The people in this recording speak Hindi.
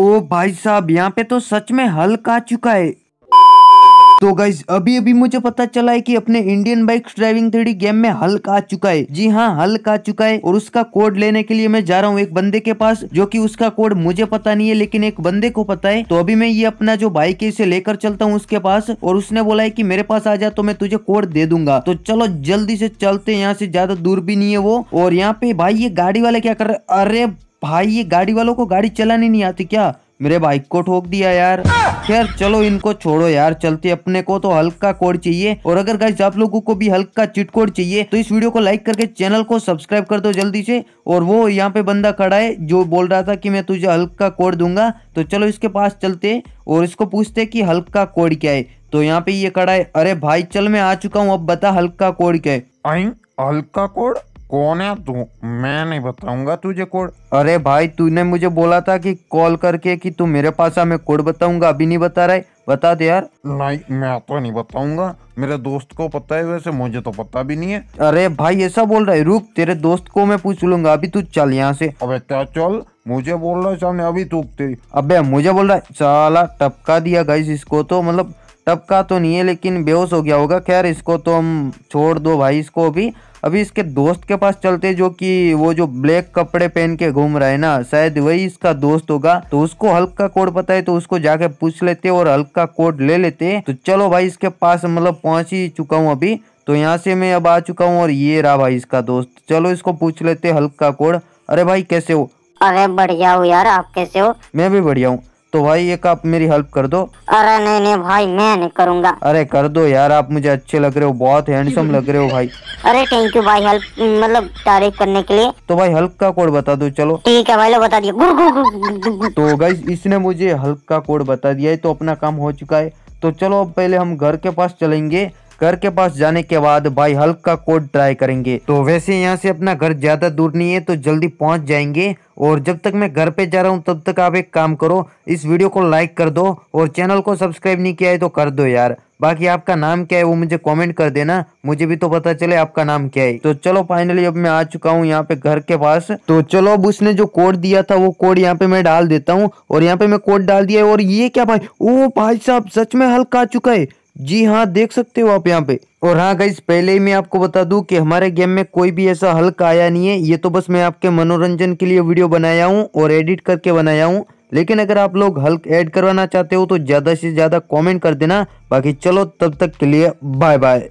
ओ भाई साहब यहाँ पे तो सच में हल्का चुका है तो गाइज अभी अभी मुझे पता चला है कि अपने Indian bike driving three game में हल्क आ चुका है जी हाँ हल्क आ चुका है और उसका कोड लेने के लिए मैं जा रहा हूँ एक बंदे के पास जो कि उसका कोड मुझे पता नहीं है लेकिन एक बंदे को पता है तो अभी मैं ये अपना जो बाइक है इसे लेकर चलता हूँ उसके पास और उसने बोला है की मेरे पास आ जा तो मैं तुझे कोड दे दूंगा तो चलो जल्दी से चलते यहाँ से ज्यादा दूर भी नहीं है वो और यहाँ पे भाई ये गाड़ी वाले क्या कर रहे अरे भाई ये गाड़ी वालों को गाड़ी चलानी नहीं आती क्या मेरे बाइक को ठोक दिया यार खैर चलो इनको छोड़ो यार चलते अपने को तो हल्का कोड चाहिए और अगर गाइज आप लोगों को भी हल्का चिट कोड चाहिए तो इस वीडियो को लाइक करके चैनल को सब्सक्राइब कर दो जल्दी से और वो यहाँ पे बंदा खड़ा है जो बोल रहा था कि मैं तुझे हल्का कोड दूंगा तो चलो इसके पास चलते और इसको पूछते कि हल्का कोड क्या है तो यहाँ पे ये खड़ा है अरे भाई चल मैं आ चुका हूँ अब बता हल्का कोड क्या है हल्का कोड कौन है तू मैं नहीं बताऊंगा तुझे कोड अरे भाई तूने मुझे बोला था कि कॉल करके कि तू मेरे पास आ मैं कोड बताऊंगा अभी नहीं बता रहा है बता दे यार नहीं मैं तो नहीं बताऊंगा मेरे दोस्त को पता है वैसे मुझे तो पता भी नहीं है अरे भाई ऐसा बोल रहा है रुक तेरे दोस्त को मैं पूछ लूंगा अभी तू चल यहाँ से अबे क्या चल मुझे बोल रहा है सामने अभी तू तेरी अबे मुझे बोल रहा है साला टपका दिया गाइस इसको तो मतलब टपका तो नहीं है लेकिन बेहोश हो गया होगा खैर इसको तो हम छोड़ दो भाई इसको अभी अभी इसके दोस्त के पास चलते जो कि वो जो ब्लैक कपड़े पहन के घूम रहा है ना शायद वही इसका दोस्त होगा तो उसको हल्क का कोड पता है तो उसको जाके पूछ लेते और हल्क का कोड ले लेते तो चलो भाई इसके पास मतलब पहुंच ही चुका हूँ अभी तो यहाँ से मैं अब आ चुका हूँ और ये रहा भाई इसका दोस्त चलो इसको पूछ लेते हल्क का कोड अरे भाई कैसे हो अरे बढ़िया हो यार आप कैसे हो मैं भी बढ़िया हूँ तो भाई एक आप मेरी हेल्प कर दो अरे नहीं नहीं भाई मैं नहीं करूँगा अरे कर दो यार आप मुझे अच्छे लग रहे हो बहुत हैंडसम लग रहे हो भाई अरे थैंक यू भाई हेल्प मतलब तारीफ करने के लिए तो भाई हल्क का कोड बता दो चलो ठीक है भाई लो बता दिया तो भाई इसने मुझे हल्क का कोड बता दिया है तो अपना काम हो चुका है तो चलो अब पहले हम घर के पास चलेंगे घर के पास जाने के बाद भाई हल्क का कोड ट्राई करेंगे तो वैसे यहाँ से अपना घर ज्यादा दूर नहीं है तो जल्दी पहुंच जाएंगे और जब तक मैं घर पे जा रहा हूँ तब तक आप एक काम करो इस वीडियो को लाइक कर दो और चैनल को सब्सक्राइब नहीं किया है तो कर दो यार बाकी आपका नाम क्या है वो मुझे कमेंट कर देना मुझे भी तो पता चले आपका नाम क्या है तो चलो फाइनली अब मैं आ चुका हूँ यहाँ पे घर के पास तो चलो अब उसने जो कोड दिया था वो कोड यहाँ पे मैं डाल देता हूँ और यहाँ पे मैं कोड डाल दिया है और ये क्या भाई ओ भाई साहब सच में हल्का आ चुका है जी हाँ देख सकते हो आप यहाँ पे और हाँ गाइज पहले ही मैं आपको बता दूं कि हमारे गेम में कोई भी ऐसा हल्क आया नहीं है ये तो बस मैं आपके मनोरंजन के लिए वीडियो बनाया हूँ और एडिट करके बनाया हूँ लेकिन अगर आप लोग हल्क ऐड करवाना चाहते हो तो ज़्यादा से ज़्यादा कमेंट कर देना बाकी चलो तब तक के लिए बाय बाय